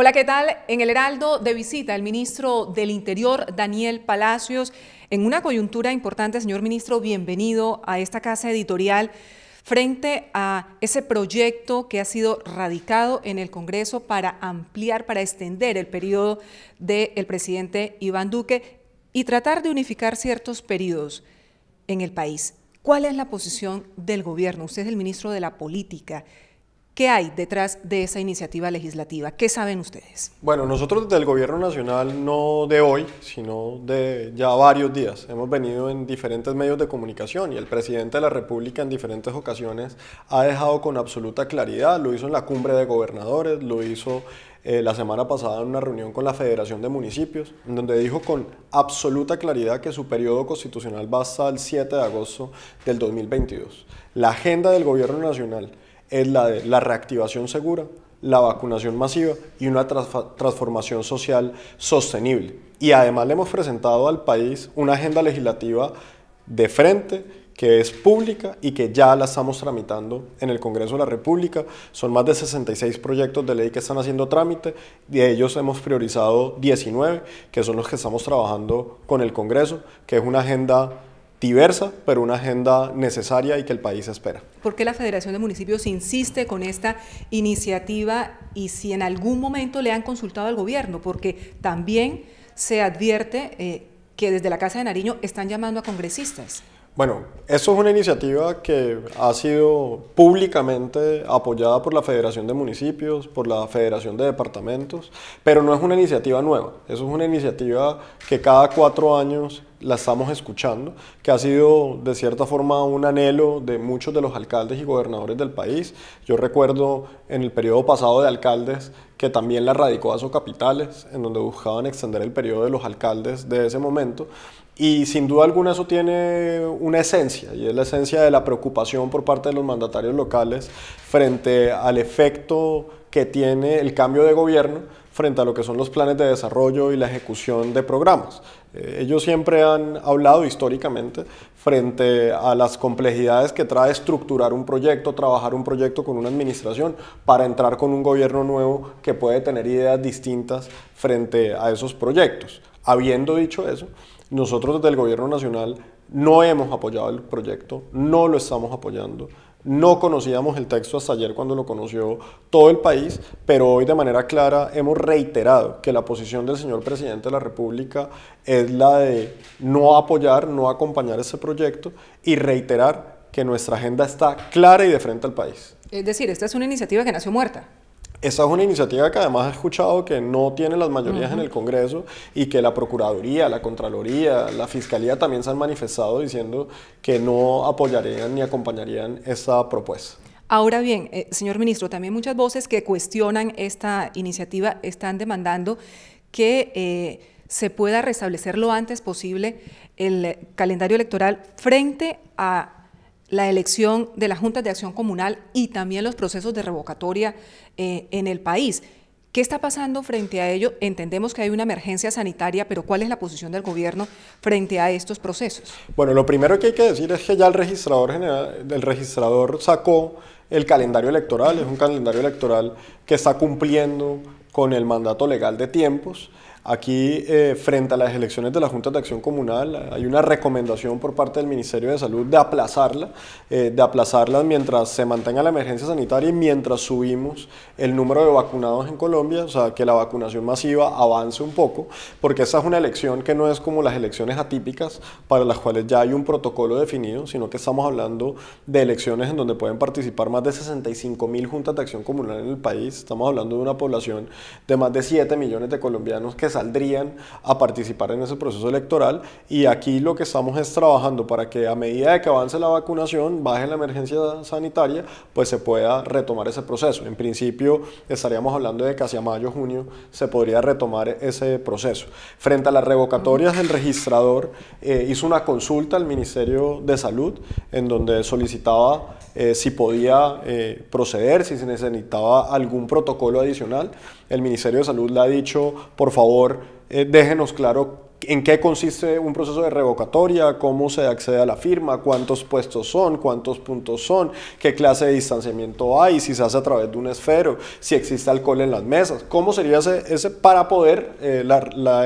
Hola, ¿qué tal? En el Heraldo de visita, el ministro del Interior, Daniel Palacios, en una coyuntura importante, señor ministro, bienvenido a esta casa editorial frente a ese proyecto que ha sido radicado en el Congreso para ampliar, para extender el periodo del presidente Iván Duque y tratar de unificar ciertos periodos en el país. ¿Cuál es la posición del gobierno? Usted es el ministro de la Política. ¿Qué hay detrás de esa iniciativa legislativa? ¿Qué saben ustedes? Bueno, nosotros desde el Gobierno Nacional, no de hoy, sino de ya varios días, hemos venido en diferentes medios de comunicación y el presidente de la República en diferentes ocasiones ha dejado con absoluta claridad, lo hizo en la cumbre de gobernadores, lo hizo eh, la semana pasada en una reunión con la Federación de Municipios, donde dijo con absoluta claridad que su periodo constitucional va hasta el 7 de agosto del 2022. La agenda del Gobierno Nacional es la de la reactivación segura, la vacunación masiva y una transformación social sostenible. Y además le hemos presentado al país una agenda legislativa de frente que es pública y que ya la estamos tramitando en el Congreso de la República. Son más de 66 proyectos de ley que están haciendo trámite, de ellos hemos priorizado 19, que son los que estamos trabajando con el Congreso, que es una agenda diversa, pero una agenda necesaria y que el país espera. ¿Por qué la Federación de Municipios insiste con esta iniciativa y si en algún momento le han consultado al gobierno? Porque también se advierte eh, que desde la Casa de Nariño están llamando a congresistas. Bueno, eso es una iniciativa que ha sido públicamente apoyada por la Federación de Municipios, por la Federación de Departamentos, pero no es una iniciativa nueva. Eso es una iniciativa que cada cuatro años la estamos escuchando, que ha sido de cierta forma un anhelo de muchos de los alcaldes y gobernadores del país. Yo recuerdo en el periodo pasado de alcaldes que también la radicó a sus capitales, en donde buscaban extender el periodo de los alcaldes de ese momento. Y sin duda alguna eso tiene una esencia, y es la esencia de la preocupación por parte de los mandatarios locales frente al efecto que tiene el cambio de gobierno frente a lo que son los planes de desarrollo y la ejecución de programas. Eh, ellos siempre han hablado históricamente frente a las complejidades que trae estructurar un proyecto, trabajar un proyecto con una administración para entrar con un gobierno nuevo que puede tener ideas distintas frente a esos proyectos. Habiendo dicho eso, nosotros desde el gobierno nacional no hemos apoyado el proyecto, no lo estamos apoyando. No conocíamos el texto hasta ayer cuando lo conoció todo el país, pero hoy de manera clara hemos reiterado que la posición del señor presidente de la República es la de no apoyar, no acompañar ese proyecto y reiterar que nuestra agenda está clara y de frente al país. Es decir, esta es una iniciativa que nació muerta. Esa es una iniciativa que además he escuchado que no tiene las mayorías en el Congreso y que la Procuraduría, la Contraloría, la Fiscalía también se han manifestado diciendo que no apoyarían ni acompañarían esta propuesta. Ahora bien, eh, señor ministro, también muchas voces que cuestionan esta iniciativa están demandando que... Eh, se pueda restablecer lo antes posible el calendario electoral frente a la elección de las Junta de acción comunal y también los procesos de revocatoria eh, en el país. ¿Qué está pasando frente a ello? Entendemos que hay una emergencia sanitaria, pero ¿cuál es la posición del gobierno frente a estos procesos? Bueno, lo primero que hay que decir es que ya el registrador general, el registrador sacó el calendario electoral, es un calendario electoral que está cumpliendo con el mandato legal de tiempos. Aquí, eh, frente a las elecciones de la Junta de Acción Comunal, hay una recomendación por parte del Ministerio de Salud de aplazarla, eh, de aplazarla mientras se mantenga la emergencia sanitaria y mientras subimos el número de vacunados en Colombia, o sea, que la vacunación masiva avance un poco, porque esa es una elección que no es como las elecciones atípicas para las cuales ya hay un protocolo definido, sino que estamos hablando de elecciones en donde pueden participar más de 65 mil juntas de acción comunal en el país. Estamos hablando de una población de más de 7 millones de colombianos que se saldrían a participar en ese proceso electoral y aquí lo que estamos es trabajando para que a medida de que avance la vacunación, baje la emergencia sanitaria, pues se pueda retomar ese proceso. En principio estaríamos hablando de que hacia mayo, junio se podría retomar ese proceso. Frente a las revocatorias del registrador, eh, hizo una consulta al Ministerio de Salud en donde solicitaba eh, si podía eh, proceder, si se necesitaba algún protocolo adicional. El Ministerio de Salud le ha dicho, por favor, eh, déjenos claro en qué consiste un proceso de revocatoria, cómo se accede a la firma, cuántos puestos son, cuántos puntos son, qué clase de distanciamiento hay, si se hace a través de un esfero, si existe alcohol en las mesas, cómo sería ese, para poder eh,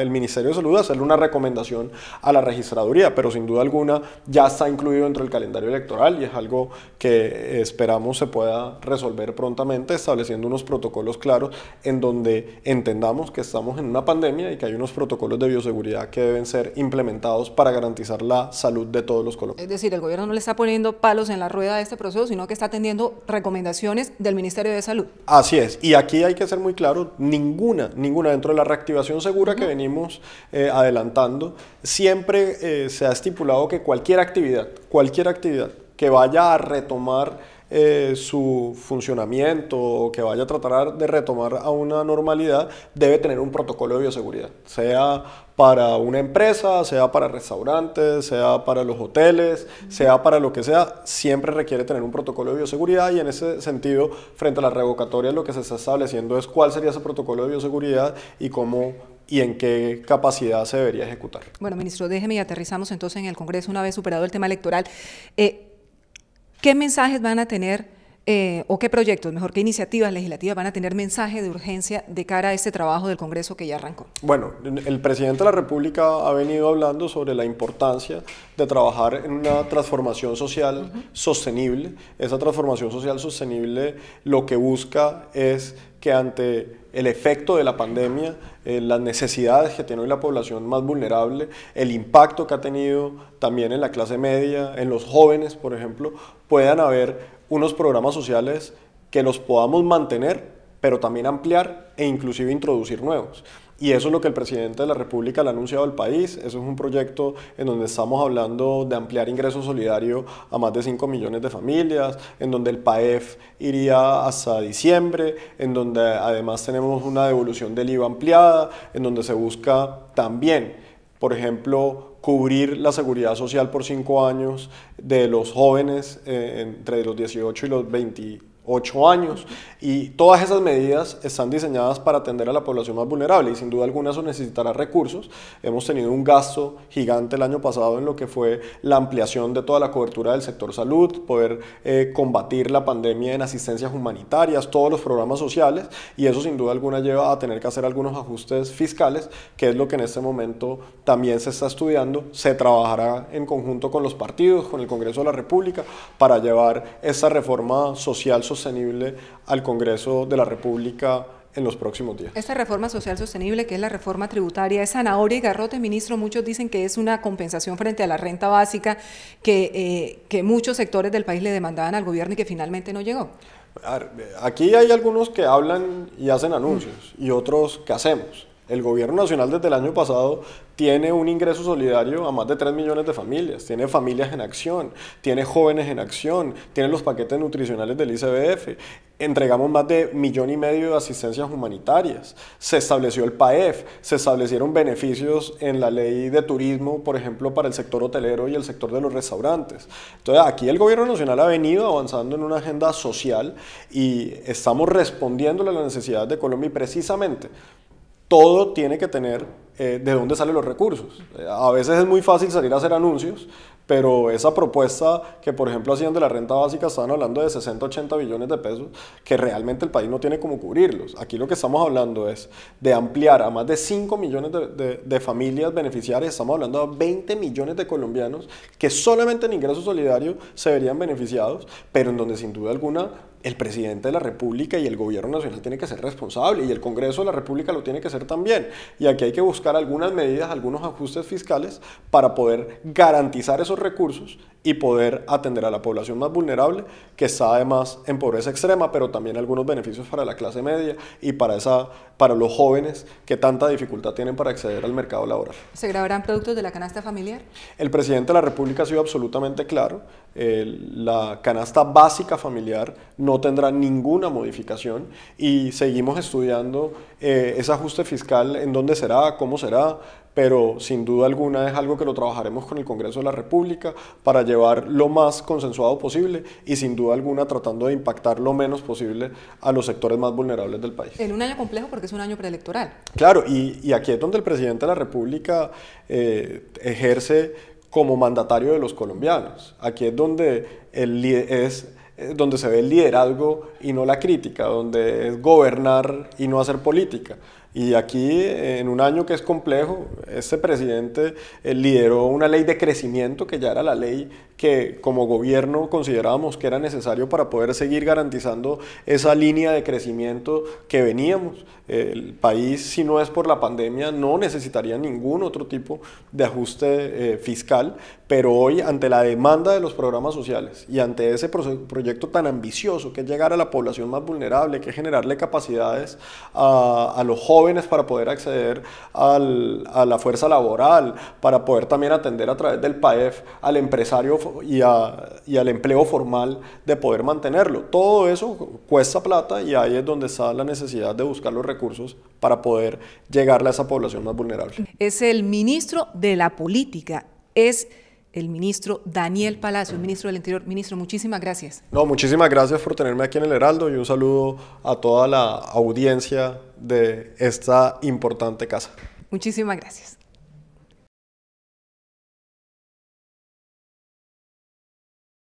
el Ministerio de Salud hacerle una recomendación a la registraduría, pero sin duda alguna ya está incluido dentro del calendario electoral y es algo que esperamos se pueda resolver prontamente estableciendo unos protocolos claros en donde entendamos que estamos en una pandemia y que hay unos protocolos de bioseguridad que deben ser implementados para garantizar la salud de todos los colombianos. Es decir, el gobierno no le está poniendo palos en la rueda de este proceso, sino que está atendiendo recomendaciones del Ministerio de Salud. Así es, y aquí hay que ser muy claro, ninguna, ninguna dentro de la reactivación segura que venimos eh, adelantando, siempre eh, se ha estipulado que cualquier actividad, cualquier actividad que vaya a retomar eh, su funcionamiento o que vaya a tratar de retomar a una normalidad, debe tener un protocolo de bioseguridad, sea para una empresa, sea para restaurantes, sea para los hoteles, sea para lo que sea, siempre requiere tener un protocolo de bioseguridad y en ese sentido, frente a la revocatoria, lo que se está estableciendo es cuál sería ese protocolo de bioseguridad y cómo y en qué capacidad se debería ejecutar. Bueno, ministro, déjeme y aterrizamos entonces en el Congreso una vez superado el tema electoral. Eh, ¿Qué mensajes van a tener eh, o qué proyectos, mejor qué iniciativas legislativas van a tener mensajes de urgencia de cara a este trabajo del Congreso que ya arrancó? Bueno, el presidente de la República ha venido hablando sobre la importancia de trabajar en una transformación social sostenible. Esa transformación social sostenible lo que busca es que ante el efecto de la pandemia, eh, las necesidades que tiene hoy la población más vulnerable, el impacto que ha tenido también en la clase media, en los jóvenes, por ejemplo, puedan haber unos programas sociales que los podamos mantener, pero también ampliar e inclusive introducir nuevos. Y eso es lo que el presidente de la República le ha anunciado al país. Eso es un proyecto en donde estamos hablando de ampliar ingreso solidario a más de 5 millones de familias, en donde el PAEF iría hasta diciembre, en donde además tenemos una devolución del IVA ampliada, en donde se busca también, por ejemplo, cubrir la seguridad social por cinco años de los jóvenes eh, entre los 18 y los 20 ocho años. Y todas esas medidas están diseñadas para atender a la población más vulnerable y sin duda alguna eso necesitará recursos. Hemos tenido un gasto gigante el año pasado en lo que fue la ampliación de toda la cobertura del sector salud, poder eh, combatir la pandemia en asistencias humanitarias, todos los programas sociales y eso sin duda alguna lleva a tener que hacer algunos ajustes fiscales, que es lo que en este momento también se está estudiando. Se trabajará en conjunto con los partidos, con el Congreso de la República, para llevar esa reforma social, social sostenible al Congreso de la República en los próximos días. Esta reforma social sostenible, que es la reforma tributaria, es zanahoria y garrote, ministro. Muchos dicen que es una compensación frente a la renta básica que, eh, que muchos sectores del país le demandaban al gobierno y que finalmente no llegó. Aquí hay algunos que hablan y hacen anuncios y otros que hacemos. El gobierno nacional desde el año pasado tiene un ingreso solidario a más de 3 millones de familias, tiene familias en acción, tiene jóvenes en acción, tiene los paquetes nutricionales del ICBF, entregamos más de millón y medio de asistencias humanitarias, se estableció el PAEF, se establecieron beneficios en la ley de turismo, por ejemplo, para el sector hotelero y el sector de los restaurantes. Entonces, aquí el gobierno nacional ha venido avanzando en una agenda social y estamos respondiéndole a la necesidad de Colombia y precisamente todo tiene que tener eh, de dónde salen los recursos. Eh, a veces es muy fácil salir a hacer anuncios, pero esa propuesta que por ejemplo hacían de la renta básica, estaban hablando de 60, 80 billones de pesos, que realmente el país no tiene como cubrirlos. Aquí lo que estamos hablando es de ampliar a más de 5 millones de, familias beneficiarias, estamos hablando de 20 millones de colombianos que solamente en ingreso solidario se verían beneficiados, pero en donde sin duda alguna el presidente de la República y el gobierno nacional tiene que ser responsable y el Congreso de la República lo tiene que ser también. Y aquí hay que buscar algunas medidas, algunos ajustes fiscales para poder garantizar esos recursos y poder atender a la población más vulnerable que está además en pobreza extrema, pero también algunos beneficios para la clase media y para, esa, para los jóvenes que tanta dificultad tienen para acceder al mercado laboral. ¿Se grabarán productos de la canasta familiar? El presidente de la República ha sido absolutamente claro la canasta básica familiar no tendrá ninguna modificación y seguimos estudiando eh, ese ajuste fiscal en dónde será, cómo será, pero sin duda alguna es algo que lo trabajaremos con el Congreso de la República para llevar lo más consensuado posible y sin duda alguna tratando de impactar lo menos posible a los sectores más vulnerables del país. En un año complejo porque es un año preelectoral. Claro, y, aquí es donde el presidente de la República eh, ejerce como mandatario de los colombianos. Aquí es donde, el, es, eh, donde se ve el liderazgo y no la crítica, donde es gobernar y no hacer política. Y aquí, en un año que es complejo, este presidente eh, lideró una ley de crecimiento que ya era la ley que como gobierno considerábamos que era necesario para poder seguir garantizando esa línea de crecimiento que veníamos. El país, si no es por la pandemia, no necesitaría ningún otro tipo de ajuste eh, fiscal, pero hoy, ante la demanda de los programas sociales y ante ese proyecto tan ambicioso que es llegar a la población más vulnerable, que es generarle capacidades a, los jóvenes para poder acceder a la fuerza laboral, para poder también atender a través del PAEF al empresario y, al empleo formal de poder mantenerlo. Todo eso cuesta plata y ahí es donde está la necesidad de buscar los recursos para poder llegarle a esa población más vulnerable. Es el ministro de la política, es el ministro Daniel Palacio, el ministro del Interior. Ministro, muchísimas gracias. No, muchísimas gracias por tenerme aquí en el Heraldo y un saludo a toda la audiencia de esta importante casa. Muchísimas gracias.